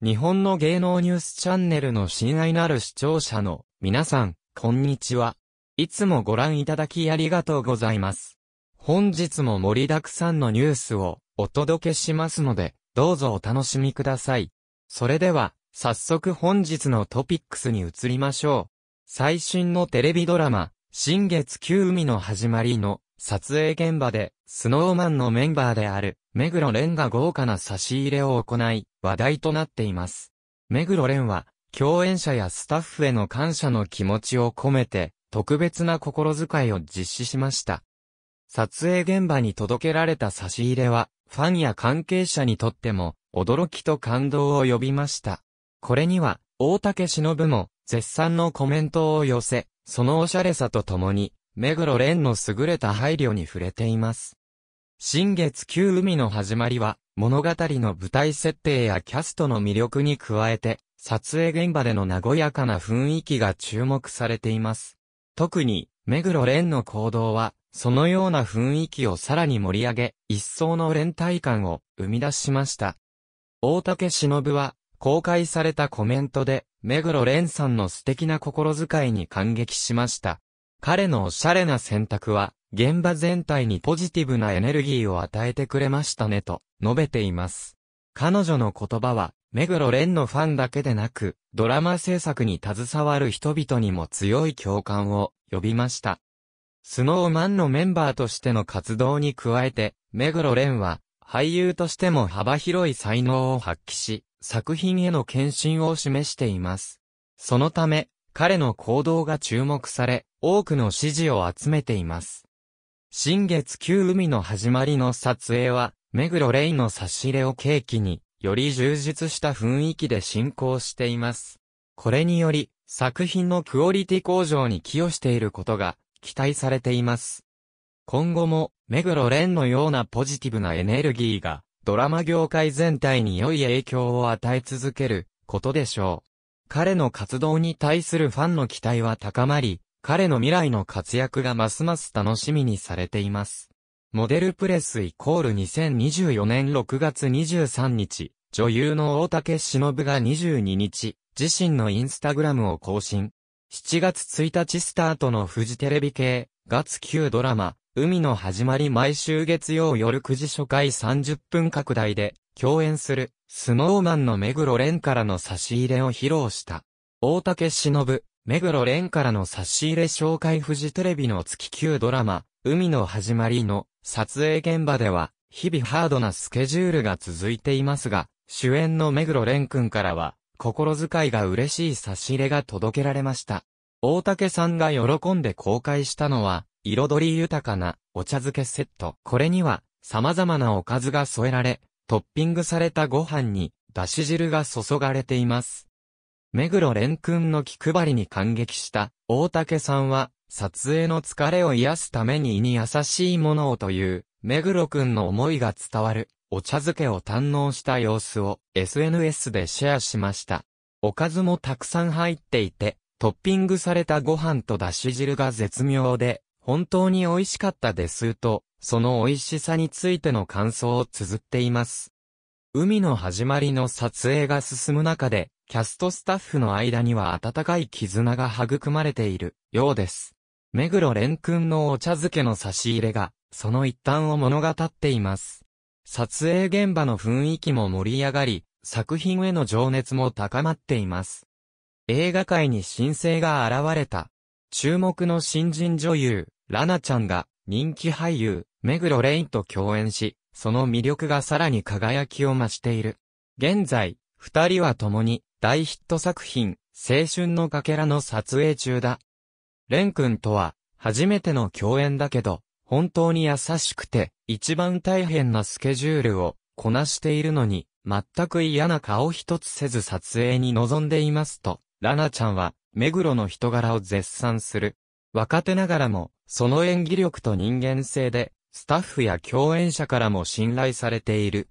日本の芸能ニュースチャンネルの親愛なる視聴者の皆さん、こんにちは。いつもご覧いただきありがとうございます。本日も盛りだくさんのニュースをお届けしますので、どうぞお楽しみください。それでは、早速本日のトピックスに移りましょう。最新のテレビドラマ、新月旧海の始まりの撮影現場で、スノーマンのメンバーである、目黒蓮が豪華な差し入れを行い、話題となっています。目黒蓮は、共演者やスタッフへの感謝の気持ちを込めて、特別な心遣いを実施しました。撮影現場に届けられた差し入れは、ファンや関係者にとっても、驚きと感動を呼びました。これには、大竹忍も、絶賛のコメントを寄せ、そのおしゃれさとともに、目黒蓮の優れた配慮に触れています。新月旧海の始まりは、物語の舞台設定やキャストの魅力に加えて、撮影現場での和やかな雰囲気が注目されています。特に、目黒蓮の行動は、そのような雰囲気をさらに盛り上げ、一層の連帯感を生み出しました。大竹忍は、公開されたコメントで、目黒蓮さんの素敵な心遣いに感激しました。彼のおしゃれな選択は、現場全体にポジティブなエネルギーを与えてくれましたねと述べています。彼女の言葉は、目黒蓮のファンだけでなく、ドラマ制作に携わる人々にも強い共感を呼びました。スノーマンのメンバーとしての活動に加えて、目黒蓮は、俳優としても幅広い才能を発揮し、作品への献身を示しています。そのため、彼の行動が注目され、多くの支持を集めています。新月旧海の始まりの撮影は、目黒レイの差し入れを契機に、より充実した雰囲気で進行しています。これにより、作品のクオリティ向上に寄与していることが、期待されています。今後も、目黒蓮のようなポジティブなエネルギーが、ドラマ業界全体に良い影響を与え続ける、ことでしょう。彼の活動に対するファンの期待は高まり、彼の未来の活躍がますます楽しみにされています。モデルプレスイコール2024年6月23日、女優の大竹忍が22日、自身のインスタグラムを更新。7月1日スタートのフジテレビ系、月9ドラマ、海の始まり毎週月曜夜9時初回30分拡大で、共演する、スノーマンの目黒蓮からの差し入れを披露した。大竹忍、目黒蓮からの差し入れ紹介フジテレビの月9ドラマ、海の始まりの撮影現場では、日々ハードなスケジュールが続いていますが、主演の目黒蓮くんからは、心遣いが嬉しい差し入れが届けられました。大竹さんが喜んで公開したのは、彩り豊かなお茶漬けセット。これには、様々なおかずが添えられ、トッピングされたご飯に、だし汁が注がれています。目黒蓮くんの気配りに感激した大竹さんは、撮影の疲れを癒すために胃に優しいものをという、目黒くんの思いが伝わる、お茶漬けを堪能した様子を SNS でシェアしました。おかずもたくさん入っていて、トッピングされたご飯とだし汁が絶妙で、本当に美味しかったですと、その美味しさについての感想を綴っています。海の始まりの撮影が進む中で、キャストスタッフの間には温かい絆が育まれているようです。目黒蓮くんのお茶漬けの差し入れが、その一端を物語っています。撮影現場の雰囲気も盛り上がり、作品への情熱も高まっています。映画界に新星が現れた。注目の新人女優、ラナちゃんが、人気俳優、目黒蓮と共演し、その魅力がさらに輝きを増している。現在、二人は共に、大ヒット作品、青春のかけらの撮影中だ。レン君とは、初めての共演だけど、本当に優しくて、一番大変なスケジュールをこなしているのに、全く嫌な顔一つせず撮影に臨んでいますと、ラナちゃんは、目黒の人柄を絶賛する。若手ながらも、その演技力と人間性で、スタッフや共演者からも信頼されている。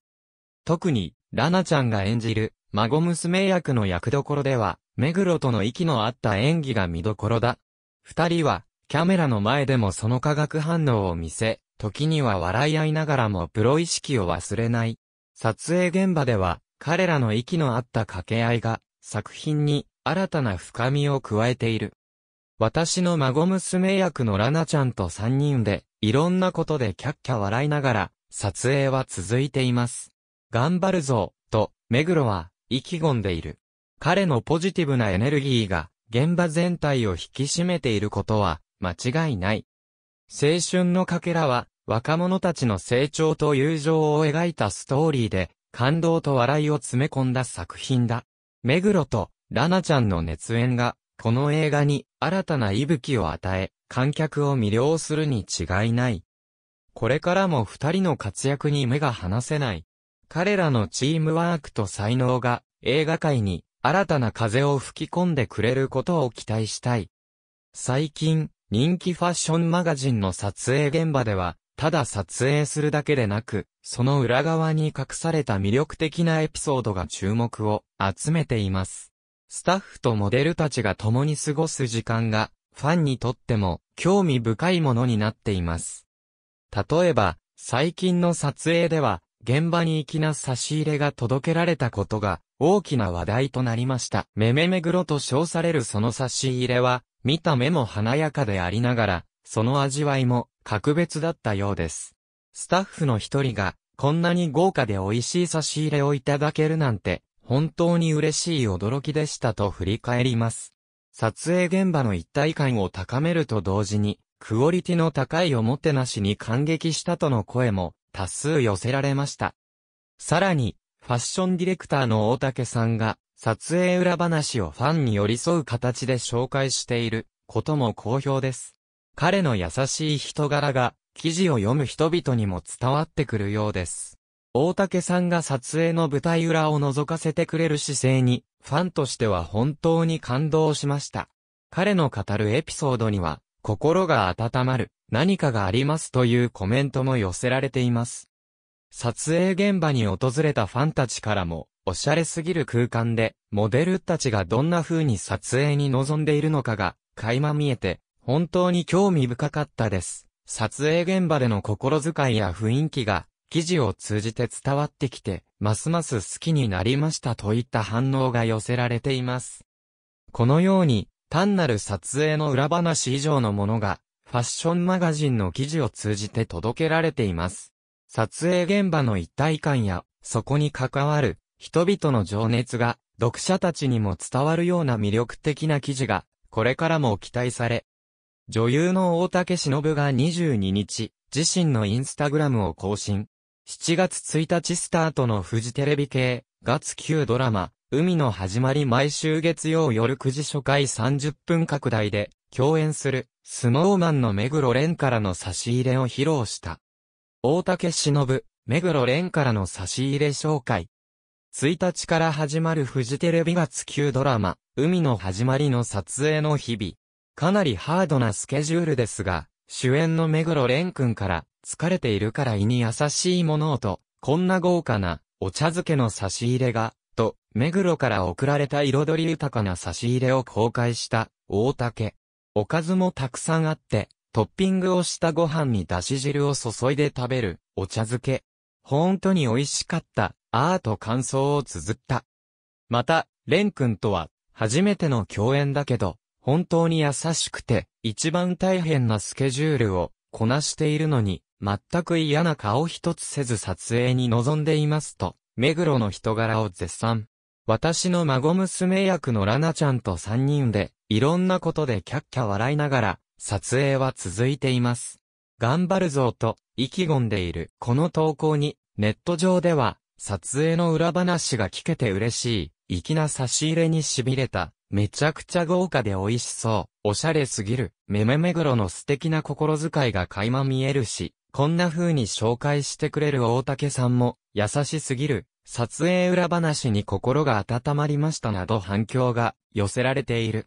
特に、ラナちゃんが演じる、孫娘役の役どころでは、目黒との息の合った演技が見どころだ。二人は、キャメラの前でもその化学反応を見せ、時には笑い合いながらもプロ意識を忘れない。撮影現場では、彼らの息の合った掛け合いが、作品に新たな深みを加えている。私の孫娘役のラナちゃんと三人で、いろんなことでキャッキャ笑いながら、撮影は続いています。頑張るぞ、と、目黒は、意気込んでいる。彼のポジティブなエネルギーが現場全体を引き締めていることは間違いない。青春のかけらは若者たちの成長と友情を描いたストーリーで感動と笑いを詰め込んだ作品だ。目黒とラナちゃんの熱演がこの映画に新たな息吹を与え観客を魅了するに違いない。これからも二人の活躍に目が離せない。彼らのチームワークと才能が映画界に新たな風を吹き込んでくれることを期待したい。最近、人気ファッションマガジンの撮影現場では、ただ撮影するだけでなく、その裏側に隠された魅力的なエピソードが注目を集めています。スタッフとモデルたちが共に過ごす時間が、ファンにとっても興味深いものになっています。例えば、最近の撮影では、現場に粋な差し入れが届けられたことが大きな話題となりました。めめめぐろと称されるその差し入れは、見た目も華やかでありながら、その味わいも格別だったようです。スタッフの一人が、こんなに豪華で美味しい差し入れをいただけるなんて、本当に嬉しい驚きでしたと振り返ります。撮影現場の一体感を高めると同時に、クオリティの高いおもてなしに感激したとの声も多数寄せられました。さらに、ファッションディレクターの大竹さんが、撮影裏話をファンに寄り添う形で紹介していることも好評です。彼の優しい人柄が、記事を読む人々にも伝わってくるようです。大竹さんが撮影の舞台裏を覗かせてくれる姿勢に、ファンとしては本当に感動しました。彼の語るエピソードには、心が温まる、何かがありますというコメントも寄せられています。撮影現場に訪れたファンたちからも、おしゃれすぎる空間で、モデルたちがどんな風に撮影に臨んでいるのかが、垣間見えて、本当に興味深かったです。撮影現場での心遣いや雰囲気が、記事を通じて伝わってきて、ますます好きになりましたといった反応が寄せられています。このように、単なる撮影の裏話以上のものが、ファッションマガジンの記事を通じて届けられています。撮影現場の一体感や、そこに関わる人々の情熱が読者たちにも伝わるような魅力的な記事がこれからも期待され、女優の大竹忍が22日、自身のインスタグラムを更新。7月1日スタートのフジテレビ系、月9ドラマ、海の始まり毎週月曜夜9時初回30分拡大で、共演する。スノーマンの目黒蓮からの差し入れを披露した。大竹忍、目黒蓮からの差し入れ紹介。1日から始まるフジテレビ月9ドラマ、海の始まりの撮影の日々。かなりハードなスケジュールですが、主演の目黒蓮くんから、疲れているから胃に優しいものをと、こんな豪華な、お茶漬けの差し入れが、と、目黒から送られた彩り豊かな差し入れを公開した、大竹。おかずもたくさんあって、トッピングをしたご飯にだし汁を注いで食べる、お茶漬け。本当に美味しかった、あーと感想を綴った。また、レン君とは、初めての共演だけど、本当に優しくて、一番大変なスケジュールを、こなしているのに、全く嫌な顔一つせず撮影に臨んでいますと、目黒の人柄を絶賛。私の孫娘役のラナちゃんと3人で、いろんなことでキャッキャ笑いながら、撮影は続いています。頑張るぞと、意気込んでいる。この投稿に、ネット上では、撮影の裏話が聞けて嬉しい、粋な差し入れに痺れた、めちゃくちゃ豪華で美味しそう、おしゃれすぎる、めめめぐろの素敵な心遣いが垣間見えるし、こんな風に紹介してくれる大竹さんも、優しすぎる、撮影裏話に心が温まりましたなど反響が寄せられている。